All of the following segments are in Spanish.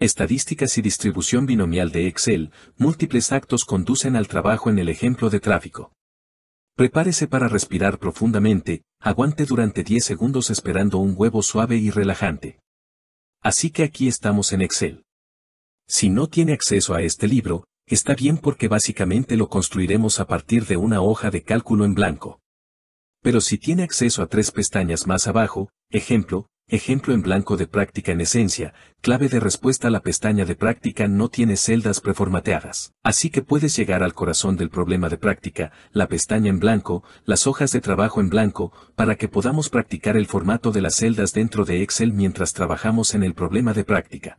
Estadísticas y distribución binomial de Excel, múltiples actos conducen al trabajo en el ejemplo de tráfico. Prepárese para respirar profundamente, aguante durante 10 segundos esperando un huevo suave y relajante. Así que aquí estamos en Excel. Si no tiene acceso a este libro, está bien porque básicamente lo construiremos a partir de una hoja de cálculo en blanco. Pero si tiene acceso a tres pestañas más abajo, ejemplo, ejemplo en blanco de práctica en esencia, clave de respuesta a la pestaña de práctica no tiene celdas preformateadas. Así que puedes llegar al corazón del problema de práctica, la pestaña en blanco, las hojas de trabajo en blanco, para que podamos practicar el formato de las celdas dentro de Excel mientras trabajamos en el problema de práctica.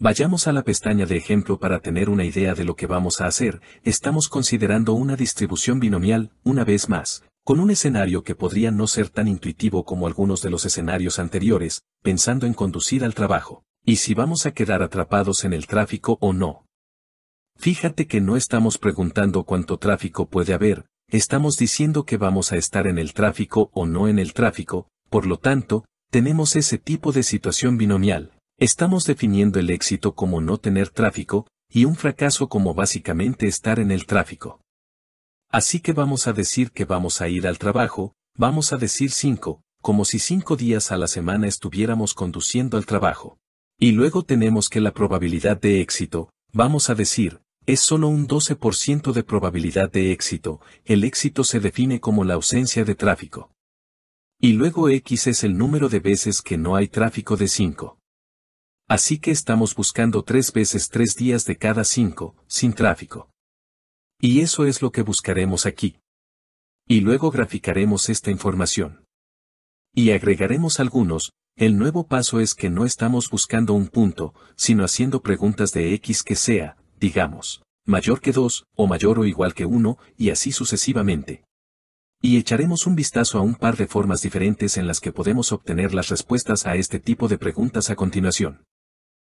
Vayamos a la pestaña de ejemplo para tener una idea de lo que vamos a hacer, estamos considerando una distribución binomial, una vez más, con un escenario que podría no ser tan intuitivo como algunos de los escenarios anteriores, pensando en conducir al trabajo, y si vamos a quedar atrapados en el tráfico o no. Fíjate que no estamos preguntando cuánto tráfico puede haber, estamos diciendo que vamos a estar en el tráfico o no en el tráfico, por lo tanto, tenemos ese tipo de situación binomial, estamos definiendo el éxito como no tener tráfico, y un fracaso como básicamente estar en el tráfico. Así que vamos a decir que vamos a ir al trabajo, vamos a decir 5, como si cinco días a la semana estuviéramos conduciendo al trabajo. Y luego tenemos que la probabilidad de éxito, vamos a decir, es solo un 12% de probabilidad de éxito, el éxito se define como la ausencia de tráfico. Y luego X es el número de veces que no hay tráfico de 5. Así que estamos buscando 3 veces 3 días de cada 5, sin tráfico. Y eso es lo que buscaremos aquí. Y luego graficaremos esta información. Y agregaremos algunos, el nuevo paso es que no estamos buscando un punto, sino haciendo preguntas de x que sea, digamos, mayor que 2, o mayor o igual que 1, y así sucesivamente. Y echaremos un vistazo a un par de formas diferentes en las que podemos obtener las respuestas a este tipo de preguntas a continuación.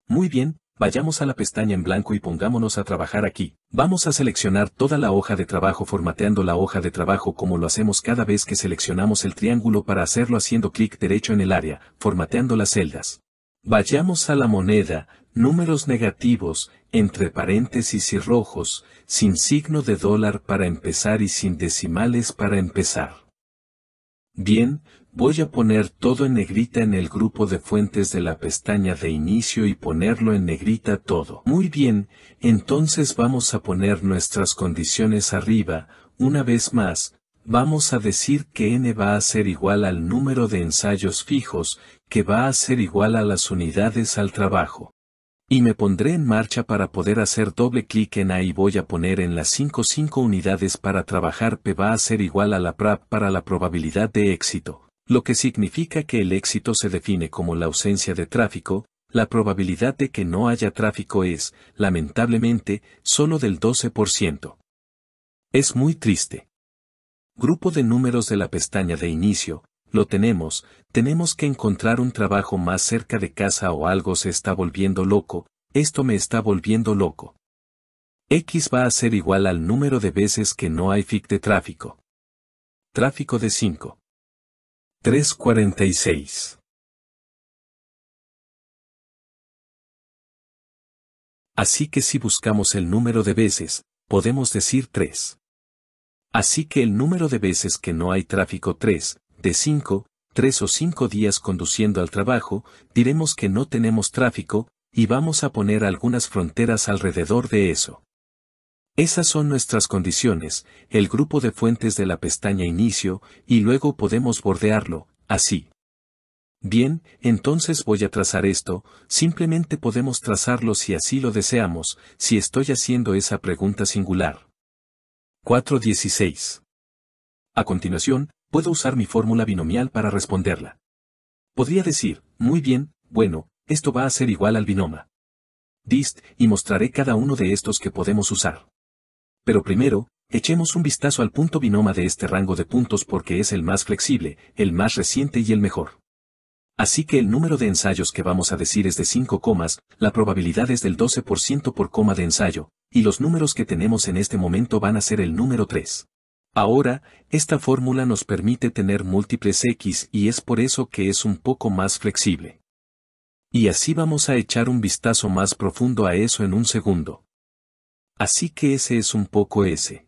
Muy bien, Vayamos a la pestaña en blanco y pongámonos a trabajar aquí. Vamos a seleccionar toda la hoja de trabajo formateando la hoja de trabajo como lo hacemos cada vez que seleccionamos el triángulo para hacerlo haciendo clic derecho en el área, formateando las celdas. Vayamos a la moneda, números negativos, entre paréntesis y rojos, sin signo de dólar para empezar y sin decimales para empezar. Bien, voy a poner todo en negrita en el grupo de fuentes de la pestaña de inicio y ponerlo en negrita todo. Muy bien, entonces vamos a poner nuestras condiciones arriba, una vez más, vamos a decir que n va a ser igual al número de ensayos fijos, que va a ser igual a las unidades al trabajo. Y me pondré en marcha para poder hacer doble clic en A y voy a poner en las 5 5 unidades para trabajar P va a ser igual a la PRAP para la probabilidad de éxito, lo que significa que el éxito se define como la ausencia de tráfico, la probabilidad de que no haya tráfico es, lamentablemente, solo del 12%. Es muy triste. Grupo de números de la pestaña de inicio, lo tenemos, tenemos que encontrar un trabajo más cerca de casa o algo se está volviendo loco, esto me está volviendo loco. X va a ser igual al número de veces que no hay fic de tráfico. Tráfico de 5. 346. Así que si buscamos el número de veces, podemos decir 3. Así que el número de veces que no hay tráfico 3, de 5, 3 o 5 días conduciendo al trabajo, diremos que no tenemos tráfico, y vamos a poner algunas fronteras alrededor de eso. Esas son nuestras condiciones, el grupo de fuentes de la pestaña inicio, y luego podemos bordearlo, así. Bien, entonces voy a trazar esto, simplemente podemos trazarlo si así lo deseamos, si estoy haciendo esa pregunta singular. 4.16. A continuación, puedo usar mi fórmula binomial para responderla. Podría decir, muy bien, bueno, esto va a ser igual al binoma. Dist, y mostraré cada uno de estos que podemos usar. Pero primero, echemos un vistazo al punto binoma de este rango de puntos porque es el más flexible, el más reciente y el mejor. Así que el número de ensayos que vamos a decir es de 5 comas, la probabilidad es del 12% por coma de ensayo, y los números que tenemos en este momento van a ser el número 3. Ahora, esta fórmula nos permite tener múltiples x y es por eso que es un poco más flexible. Y así vamos a echar un vistazo más profundo a eso en un segundo. Así que ese es un poco ese.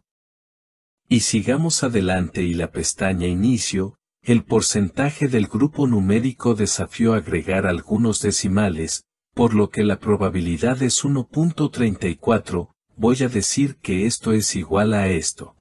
Y sigamos adelante y la pestaña Inicio, el porcentaje del grupo numérico desafió agregar algunos decimales, por lo que la probabilidad es 1.34, voy a decir que esto es igual a esto.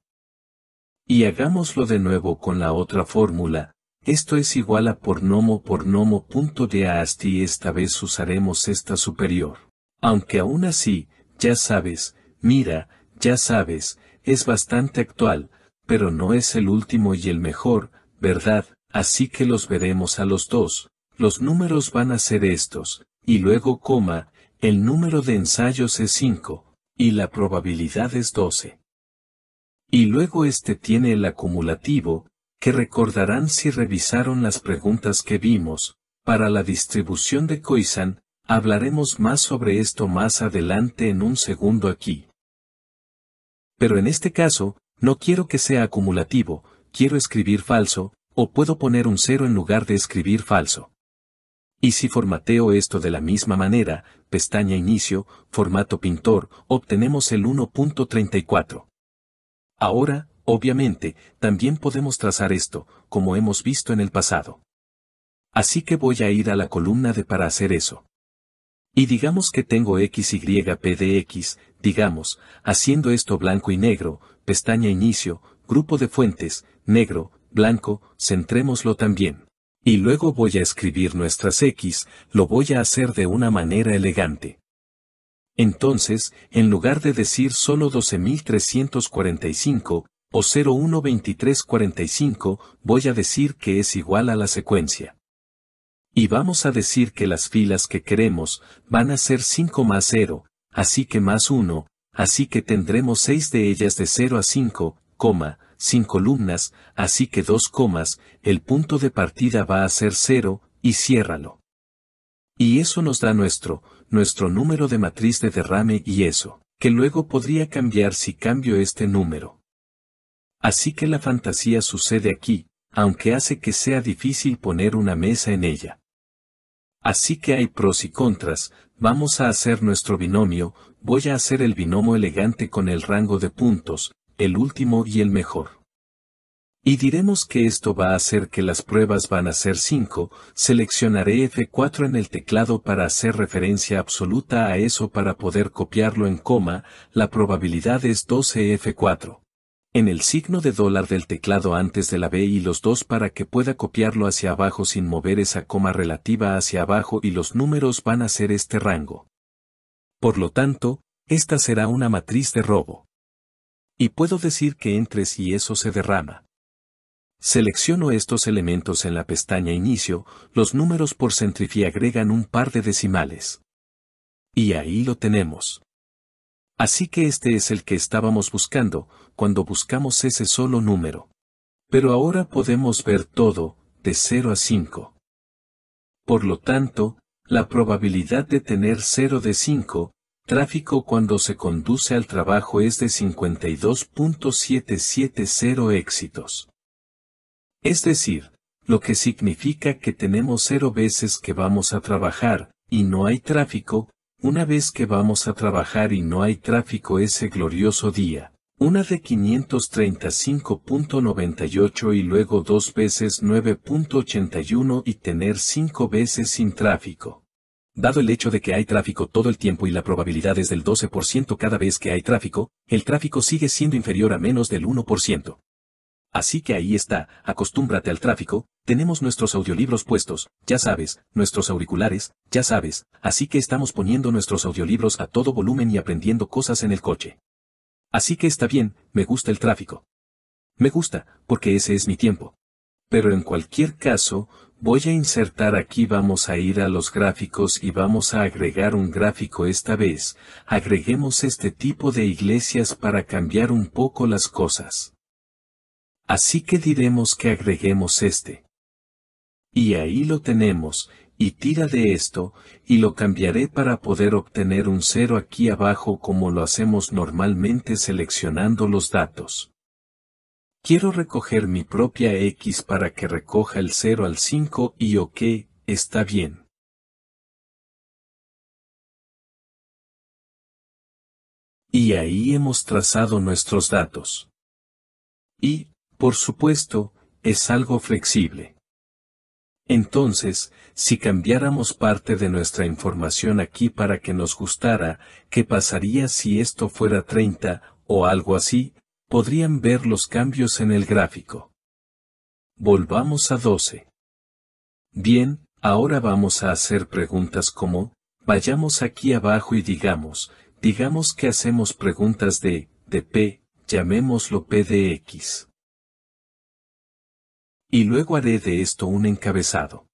Y hagámoslo de nuevo con la otra fórmula, esto es igual a por nomo por nomo punto de a y esta vez usaremos esta superior. Aunque aún así, ya sabes, mira, ya sabes, es bastante actual, pero no es el último y el mejor, ¿verdad? Así que los veremos a los dos. Los números van a ser estos, y luego coma, el número de ensayos es 5, y la probabilidad es 12. Y luego este tiene el acumulativo, que recordarán si revisaron las preguntas que vimos, para la distribución de Koizan, hablaremos más sobre esto más adelante en un segundo aquí. Pero en este caso, no quiero que sea acumulativo, quiero escribir falso, o puedo poner un cero en lugar de escribir falso. Y si formateo esto de la misma manera, pestaña Inicio, formato pintor, obtenemos el 1.34. Ahora, obviamente, también podemos trazar esto, como hemos visto en el pasado. Así que voy a ir a la columna de para hacer eso. Y digamos que tengo XYP de X, digamos, haciendo esto blanco y negro, pestaña inicio, grupo de fuentes, negro, blanco, centrémoslo también. Y luego voy a escribir nuestras X, lo voy a hacer de una manera elegante. Entonces, en lugar de decir solo 12.345, o 012345, voy a decir que es igual a la secuencia. Y vamos a decir que las filas que queremos van a ser 5 más 0, así que más 1, así que tendremos 6 de ellas de 0 a 5, coma, 5 columnas, así que 2 comas, el punto de partida va a ser 0, y ciérralo. Y eso nos da nuestro nuestro número de matriz de derrame y eso, que luego podría cambiar si cambio este número. Así que la fantasía sucede aquí, aunque hace que sea difícil poner una mesa en ella. Así que hay pros y contras, vamos a hacer nuestro binomio, voy a hacer el binomo elegante con el rango de puntos, el último y el mejor. Y diremos que esto va a hacer que las pruebas van a ser 5, seleccionaré F4 en el teclado para hacer referencia absoluta a eso para poder copiarlo en coma, la probabilidad es 12F4 en el signo de dólar del teclado antes de la B y los dos para que pueda copiarlo hacia abajo sin mover esa coma relativa hacia abajo y los números van a ser este rango. Por lo tanto, esta será una matriz de robo. Y puedo decir que entres y eso se derrama. Selecciono estos elementos en la pestaña Inicio, los números por centrifía agregan un par de decimales. Y ahí lo tenemos. Así que este es el que estábamos buscando, cuando buscamos ese solo número. Pero ahora podemos ver todo, de 0 a 5. Por lo tanto, la probabilidad de tener 0 de 5, tráfico cuando se conduce al trabajo es de 52.770 éxitos. Es decir, lo que significa que tenemos cero veces que vamos a trabajar, y no hay tráfico, una vez que vamos a trabajar y no hay tráfico ese glorioso día, una de 535.98 y luego dos veces 9.81 y tener cinco veces sin tráfico. Dado el hecho de que hay tráfico todo el tiempo y la probabilidad es del 12% cada vez que hay tráfico, el tráfico sigue siendo inferior a menos del 1%. Así que ahí está, acostúmbrate al tráfico, tenemos nuestros audiolibros puestos, ya sabes, nuestros auriculares, ya sabes, así que estamos poniendo nuestros audiolibros a todo volumen y aprendiendo cosas en el coche. Así que está bien, me gusta el tráfico. Me gusta, porque ese es mi tiempo. Pero en cualquier caso, voy a insertar aquí vamos a ir a los gráficos y vamos a agregar un gráfico esta vez, agreguemos este tipo de iglesias para cambiar un poco las cosas. Así que diremos que agreguemos este. Y ahí lo tenemos, y tira de esto, y lo cambiaré para poder obtener un cero aquí abajo como lo hacemos normalmente seleccionando los datos. Quiero recoger mi propia X para que recoja el 0 al 5 y OK, está bien. Y ahí hemos trazado nuestros datos. Y, por supuesto, es algo flexible. Entonces, si cambiáramos parte de nuestra información aquí para que nos gustara, ¿qué pasaría si esto fuera 30 o algo así? Podrían ver los cambios en el gráfico. Volvamos a 12. Bien, ahora vamos a hacer preguntas como, vayamos aquí abajo y digamos, digamos que hacemos preguntas de, de P, llamémoslo P de X. Y luego haré de esto un encabezado.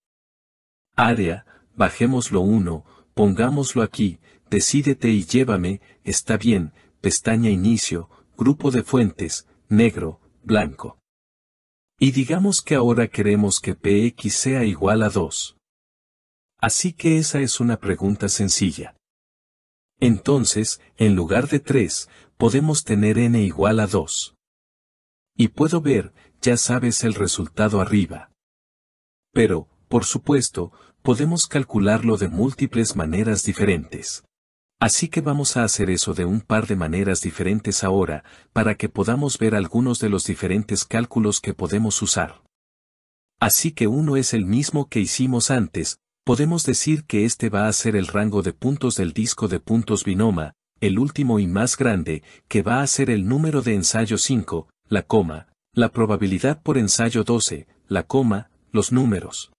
Área, bajémoslo uno, pongámoslo aquí, decídete y llévame, está bien, pestaña inicio, grupo de fuentes, negro, blanco. Y digamos que ahora queremos que px sea igual a 2. Así que esa es una pregunta sencilla. Entonces, en lugar de 3, podemos tener n igual a 2. Y puedo ver ya sabes el resultado arriba. Pero, por supuesto, podemos calcularlo de múltiples maneras diferentes. Así que vamos a hacer eso de un par de maneras diferentes ahora, para que podamos ver algunos de los diferentes cálculos que podemos usar. Así que uno es el mismo que hicimos antes, podemos decir que este va a ser el rango de puntos del disco de puntos binoma, el último y más grande, que va a ser el número de ensayo 5, la coma, la probabilidad por ensayo 12, la coma, los números.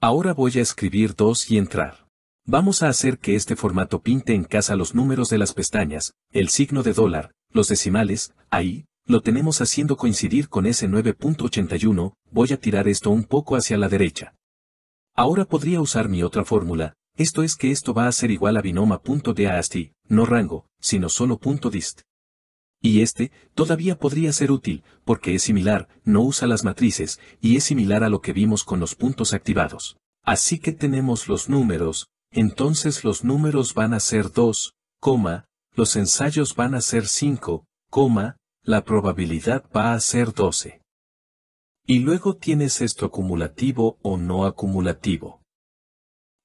Ahora voy a escribir 2 y entrar. Vamos a hacer que este formato pinte en casa los números de las pestañas, el signo de dólar, los decimales, ahí, lo tenemos haciendo coincidir con ese 9.81, voy a tirar esto un poco hacia la derecha. Ahora podría usar mi otra fórmula, esto es que esto va a ser igual a binoma.dast, no rango, sino solo punto .dist. Y este, todavía podría ser útil, porque es similar, no usa las matrices, y es similar a lo que vimos con los puntos activados. Así que tenemos los números, entonces los números van a ser 2, coma, los ensayos van a ser 5, coma, la probabilidad va a ser 12. Y luego tienes esto acumulativo o no acumulativo.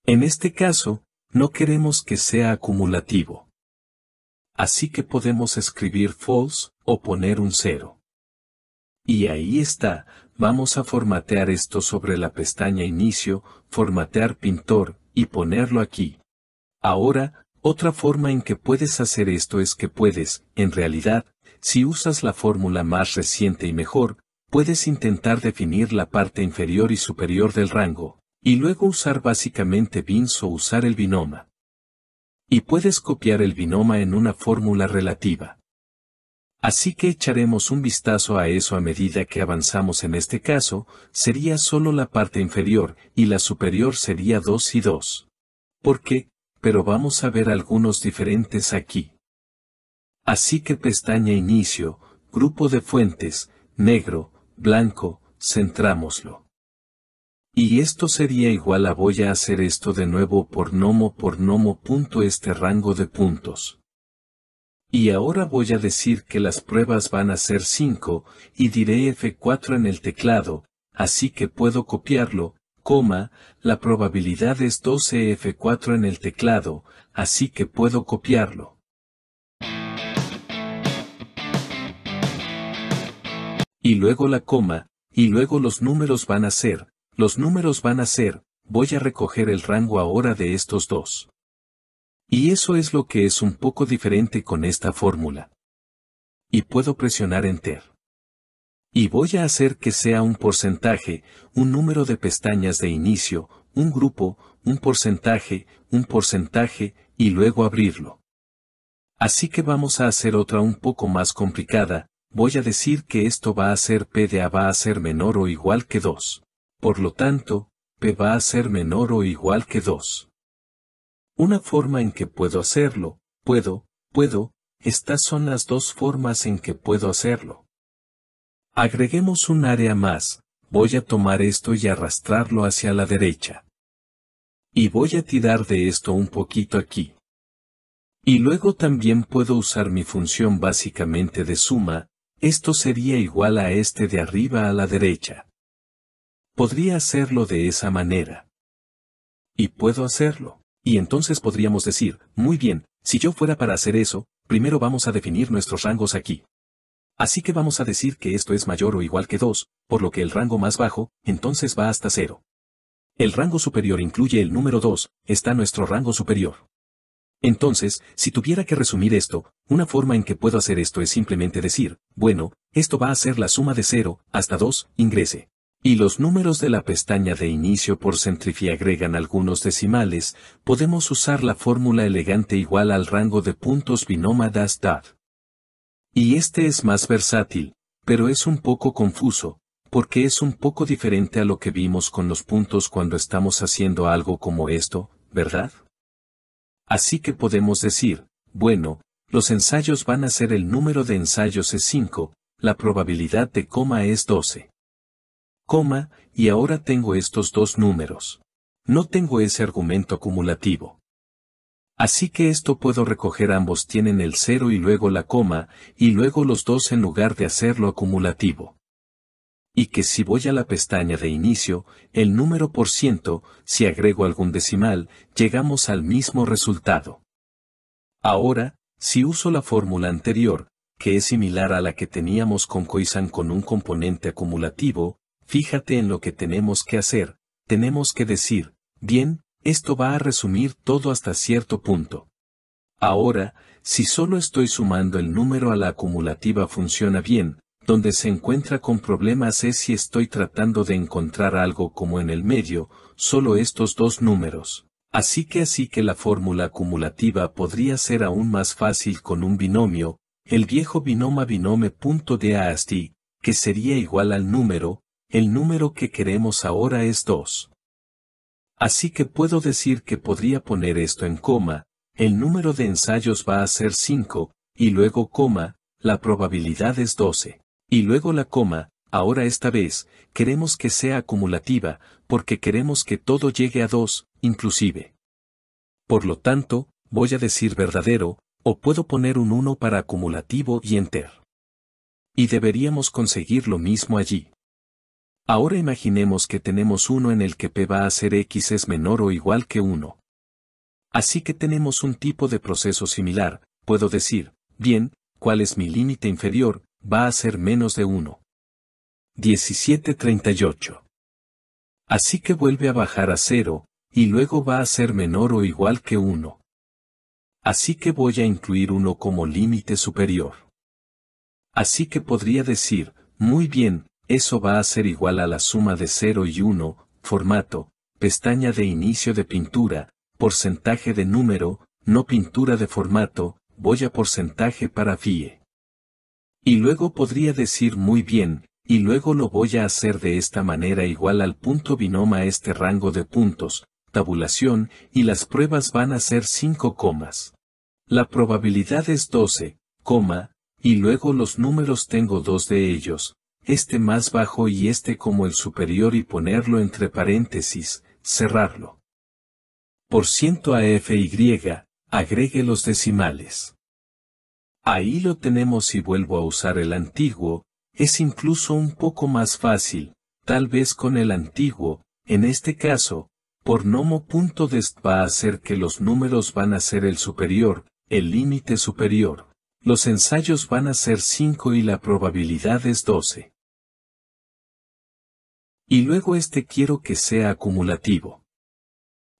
En este caso, no queremos que sea acumulativo. Así que podemos escribir false o poner un cero. Y ahí está, vamos a formatear esto sobre la pestaña Inicio, Formatear Pintor, y ponerlo aquí. Ahora, otra forma en que puedes hacer esto es que puedes, en realidad, si usas la fórmula más reciente y mejor, puedes intentar definir la parte inferior y superior del rango, y luego usar básicamente bins o usar el binoma. Y puedes copiar el binoma en una fórmula relativa. Así que echaremos un vistazo a eso a medida que avanzamos en este caso, sería solo la parte inferior, y la superior sería 2 y 2. ¿Por qué? Pero vamos a ver algunos diferentes aquí. Así que pestaña inicio, grupo de fuentes, negro, blanco, centrámoslo. Y esto sería igual a voy a hacer esto de nuevo por nomo por nomo punto este rango de puntos. Y ahora voy a decir que las pruebas van a ser 5, y diré F4 en el teclado, así que puedo copiarlo, coma, la probabilidad es 12 F4 en el teclado, así que puedo copiarlo. Y luego la coma, y luego los números van a ser los números van a ser, voy a recoger el rango ahora de estos dos. Y eso es lo que es un poco diferente con esta fórmula. Y puedo presionar Enter. Y voy a hacer que sea un porcentaje, un número de pestañas de inicio, un grupo, un porcentaje, un porcentaje, y luego abrirlo. Así que vamos a hacer otra un poco más complicada, voy a decir que esto va a ser PDA va a ser menor o igual que 2. Por lo tanto, P va a ser menor o igual que 2. Una forma en que puedo hacerlo, puedo, puedo, estas son las dos formas en que puedo hacerlo. Agreguemos un área más, voy a tomar esto y arrastrarlo hacia la derecha. Y voy a tirar de esto un poquito aquí. Y luego también puedo usar mi función básicamente de suma, esto sería igual a este de arriba a la derecha. Podría hacerlo de esa manera. Y puedo hacerlo. Y entonces podríamos decir, muy bien, si yo fuera para hacer eso, primero vamos a definir nuestros rangos aquí. Así que vamos a decir que esto es mayor o igual que 2, por lo que el rango más bajo, entonces va hasta 0. El rango superior incluye el número 2, está nuestro rango superior. Entonces, si tuviera que resumir esto, una forma en que puedo hacer esto es simplemente decir, bueno, esto va a ser la suma de 0 hasta 2, ingrese y los números de la pestaña de inicio por centrifi agregan algunos decimales, podemos usar la fórmula elegante igual al rango de puntos binómadas DAD. Y este es más versátil, pero es un poco confuso, porque es un poco diferente a lo que vimos con los puntos cuando estamos haciendo algo como esto, ¿verdad? Así que podemos decir, bueno, los ensayos van a ser el número de ensayos es 5, la probabilidad de coma es 12 coma, y ahora tengo estos dos números. No tengo ese argumento acumulativo. Así que esto puedo recoger ambos tienen el 0 y luego la coma, y luego los dos en lugar de hacerlo acumulativo. Y que si voy a la pestaña de inicio, el número por ciento, si agrego algún decimal, llegamos al mismo resultado. Ahora, si uso la fórmula anterior, que es similar a la que teníamos con Coisan con un componente acumulativo, fíjate en lo que tenemos que hacer, tenemos que decir, bien, esto va a resumir todo hasta cierto punto. Ahora, si solo estoy sumando el número a la acumulativa funciona bien, donde se encuentra con problemas es si estoy tratando de encontrar algo como en el medio, solo estos dos números. Así que así que la fórmula acumulativa podría ser aún más fácil con un binomio, el viejo binoma binome.dast, que sería igual al número, el número que queremos ahora es 2. Así que puedo decir que podría poner esto en coma, el número de ensayos va a ser 5, y luego coma, la probabilidad es 12. Y luego la coma, ahora esta vez, queremos que sea acumulativa, porque queremos que todo llegue a 2, inclusive. Por lo tanto, voy a decir verdadero, o puedo poner un 1 para acumulativo y enter. Y deberíamos conseguir lo mismo allí. Ahora imaginemos que tenemos uno en el que P va a ser X es menor o igual que 1. Así que tenemos un tipo de proceso similar, puedo decir, bien, ¿cuál es mi límite inferior? Va a ser menos de 1. 1738. Así que vuelve a bajar a 0, y luego va a ser menor o igual que 1. Así que voy a incluir 1 como límite superior. Así que podría decir, muy bien, eso va a ser igual a la suma de 0 y 1, formato, pestaña de inicio de pintura, porcentaje de número, no pintura de formato, voy a porcentaje para FIE. Y luego podría decir muy bien, y luego lo voy a hacer de esta manera igual al punto binoma este rango de puntos, tabulación, y las pruebas van a ser 5 comas. La probabilidad es 12, coma, y luego los números tengo dos de ellos, este más bajo y este como el superior y ponerlo entre paréntesis, cerrarlo. Por ciento a f y, agregue los decimales. Ahí lo tenemos y vuelvo a usar el antiguo, es incluso un poco más fácil, tal vez con el antiguo, en este caso, por nomo.dest va a hacer que los números van a ser el superior, el límite superior. Los ensayos van a ser 5 y la probabilidad es 12. Y luego este quiero que sea acumulativo.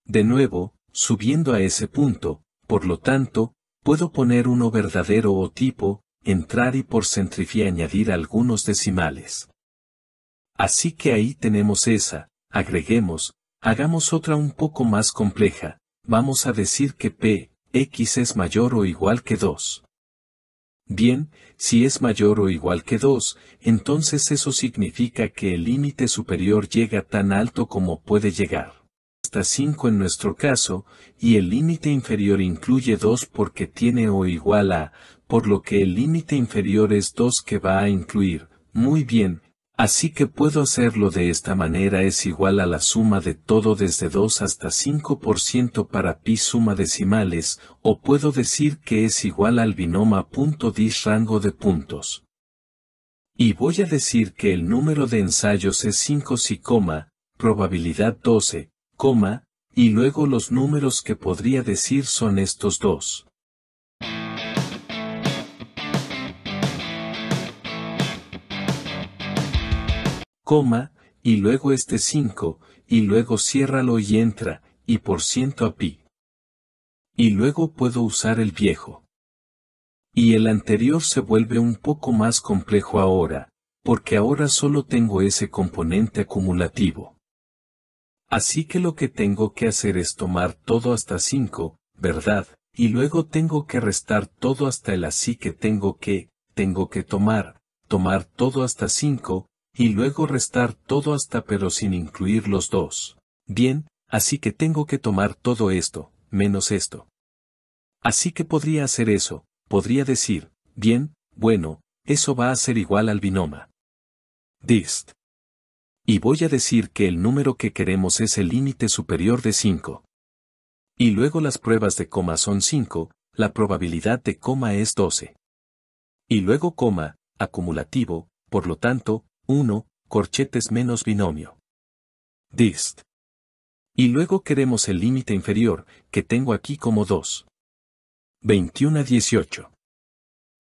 De nuevo, subiendo a ese punto, por lo tanto, puedo poner uno verdadero o tipo, entrar y por centrifía añadir algunos decimales. Así que ahí tenemos esa, agreguemos, hagamos otra un poco más compleja, vamos a decir que p, x es mayor o igual que 2. Bien, si es mayor o igual que 2, entonces eso significa que el límite superior llega tan alto como puede llegar. Hasta 5 en nuestro caso, y el límite inferior incluye 2 porque tiene o igual a, por lo que el límite inferior es 2 que va a incluir. Muy bien, Así que puedo hacerlo de esta manera es igual a la suma de todo desde 2 hasta 5% para pi suma decimales, o puedo decir que es igual al binoma punto rango de puntos. Y voy a decir que el número de ensayos es 5 si coma, probabilidad 12, coma, y luego los números que podría decir son estos dos. coma, y luego este 5, y luego ciérralo y entra, y por ciento a pi. Y luego puedo usar el viejo. Y el anterior se vuelve un poco más complejo ahora, porque ahora solo tengo ese componente acumulativo. Así que lo que tengo que hacer es tomar todo hasta 5, ¿verdad? Y luego tengo que restar todo hasta el así que tengo que, tengo que tomar, tomar todo hasta 5, y luego restar todo hasta pero sin incluir los dos. Bien, así que tengo que tomar todo esto, menos esto. Así que podría hacer eso, podría decir, bien, bueno, eso va a ser igual al binoma. Dist. Y voy a decir que el número que queremos es el límite superior de 5. Y luego las pruebas de coma son 5, la probabilidad de coma es 12. Y luego coma, acumulativo, por lo tanto, 1. Corchetes menos binomio. Dist. Y luego queremos el límite inferior, que tengo aquí como 2. 21 a 18.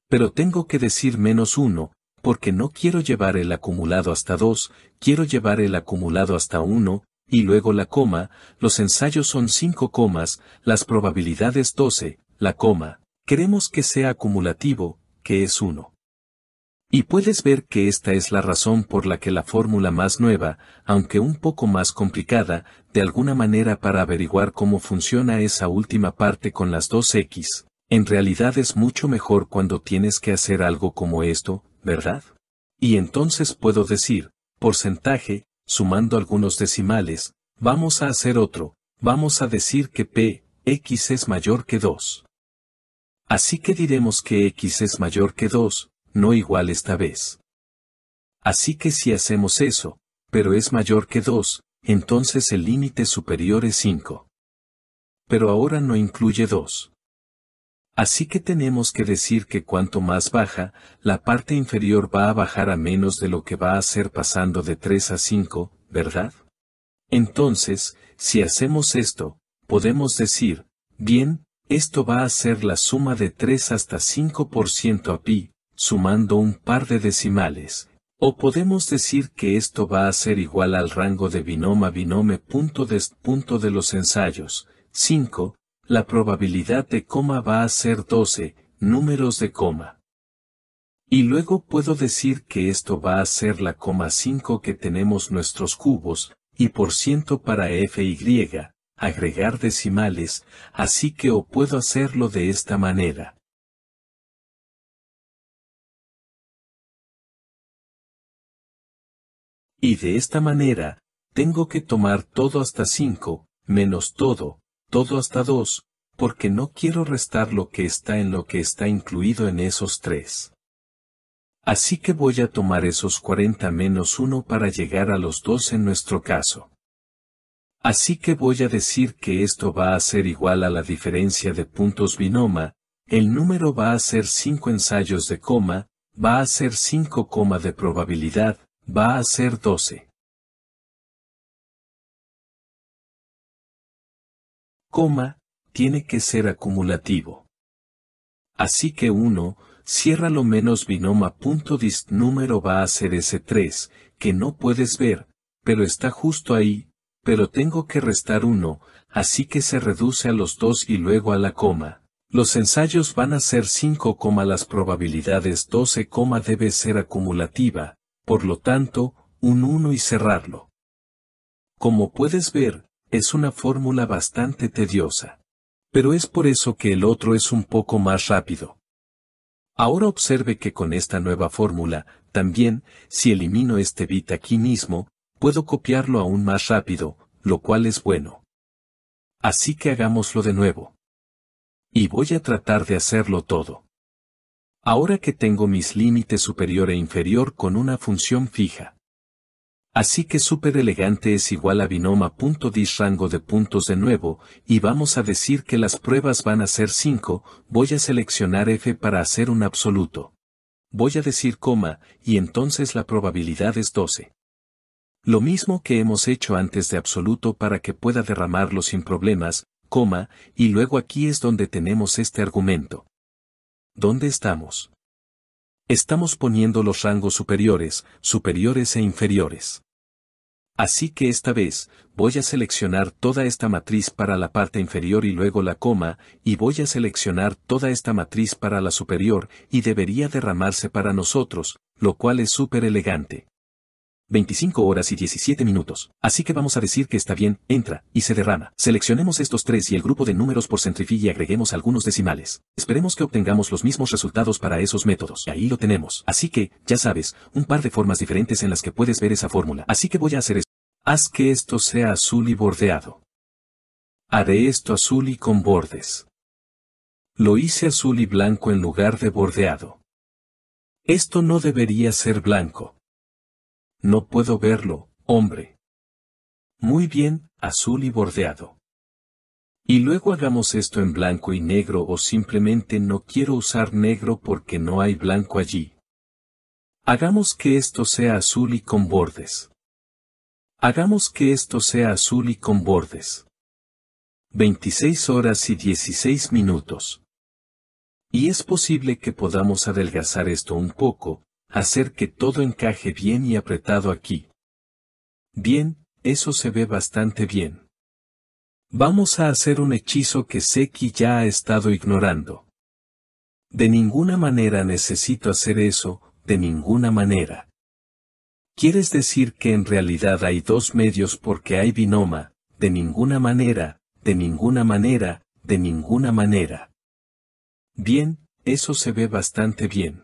Pero tengo que decir menos 1, porque no quiero llevar el acumulado hasta 2, quiero llevar el acumulado hasta 1, y luego la coma, los ensayos son 5 comas, las probabilidades 12, la coma, queremos que sea acumulativo, que es 1. Y puedes ver que esta es la razón por la que la fórmula más nueva, aunque un poco más complicada, de alguna manera para averiguar cómo funciona esa última parte con las dos X, en realidad es mucho mejor cuando tienes que hacer algo como esto, ¿verdad? Y entonces puedo decir, porcentaje, sumando algunos decimales, vamos a hacer otro, vamos a decir que P, X es mayor que 2. Así que diremos que X es mayor que 2, no igual esta vez. Así que si hacemos eso, pero es mayor que 2, entonces el límite superior es 5. Pero ahora no incluye 2. Así que tenemos que decir que cuanto más baja, la parte inferior va a bajar a menos de lo que va a ser pasando de 3 a 5, ¿verdad? Entonces, si hacemos esto, podemos decir, bien, esto va a ser la suma de 3 hasta 5% a pi, sumando un par de decimales, o podemos decir que esto va a ser igual al rango de binoma binome punto de los ensayos. 5. La probabilidad de coma va a ser 12, números de coma. Y luego puedo decir que esto va a ser la coma 5 que tenemos nuestros cubos, y por ciento para f y agregar decimales, así que o puedo hacerlo de esta manera. Y de esta manera, tengo que tomar todo hasta 5, menos todo, todo hasta 2, porque no quiero restar lo que está en lo que está incluido en esos 3. Así que voy a tomar esos 40 menos 1 para llegar a los 2 en nuestro caso. Así que voy a decir que esto va a ser igual a la diferencia de puntos binoma, el número va a ser 5 ensayos de coma, va a ser 5 coma de probabilidad, va a ser 12. Coma, tiene que ser acumulativo. Así que 1, cierra lo menos binoma número va a ser ese 3, que no puedes ver, pero está justo ahí, pero tengo que restar 1, así que se reduce a los 2 y luego a la coma. Los ensayos van a ser 5, las probabilidades 12, debe ser acumulativa, por lo tanto, un 1 y cerrarlo. Como puedes ver, es una fórmula bastante tediosa. Pero es por eso que el otro es un poco más rápido. Ahora observe que con esta nueva fórmula, también, si elimino este bit aquí mismo, puedo copiarlo aún más rápido, lo cual es bueno. Así que hagámoslo de nuevo. Y voy a tratar de hacerlo todo. Ahora que tengo mis límites superior e inferior con una función fija. Así que super elegante es igual a binoma.dis rango de puntos de nuevo, y vamos a decir que las pruebas van a ser 5, voy a seleccionar f para hacer un absoluto. Voy a decir coma, y entonces la probabilidad es 12. Lo mismo que hemos hecho antes de absoluto para que pueda derramarlo sin problemas, coma, y luego aquí es donde tenemos este argumento. ¿Dónde estamos? Estamos poniendo los rangos superiores, superiores e inferiores. Así que esta vez, voy a seleccionar toda esta matriz para la parte inferior y luego la coma, y voy a seleccionar toda esta matriz para la superior, y debería derramarse para nosotros, lo cual es súper elegante. 25 horas y 17 minutos. Así que vamos a decir que está bien, entra, y se derrama. Seleccionemos estos tres y el grupo de números por centrifil y agreguemos algunos decimales. Esperemos que obtengamos los mismos resultados para esos métodos. Y ahí lo tenemos. Así que, ya sabes, un par de formas diferentes en las que puedes ver esa fórmula. Así que voy a hacer esto. Haz que esto sea azul y bordeado. Haré esto azul y con bordes. Lo hice azul y blanco en lugar de bordeado. Esto no debería ser blanco. No puedo verlo, hombre. Muy bien, azul y bordeado. Y luego hagamos esto en blanco y negro o simplemente no quiero usar negro porque no hay blanco allí. Hagamos que esto sea azul y con bordes. Hagamos que esto sea azul y con bordes. 26 horas y 16 minutos. Y es posible que podamos adelgazar esto un poco, hacer que todo encaje bien y apretado aquí. Bien, eso se ve bastante bien. Vamos a hacer un hechizo que Seki ya ha estado ignorando. De ninguna manera necesito hacer eso, de ninguna manera. ¿Quieres decir que en realidad hay dos medios porque hay binoma? De ninguna manera, de ninguna manera, de ninguna manera. Bien, eso se ve bastante bien.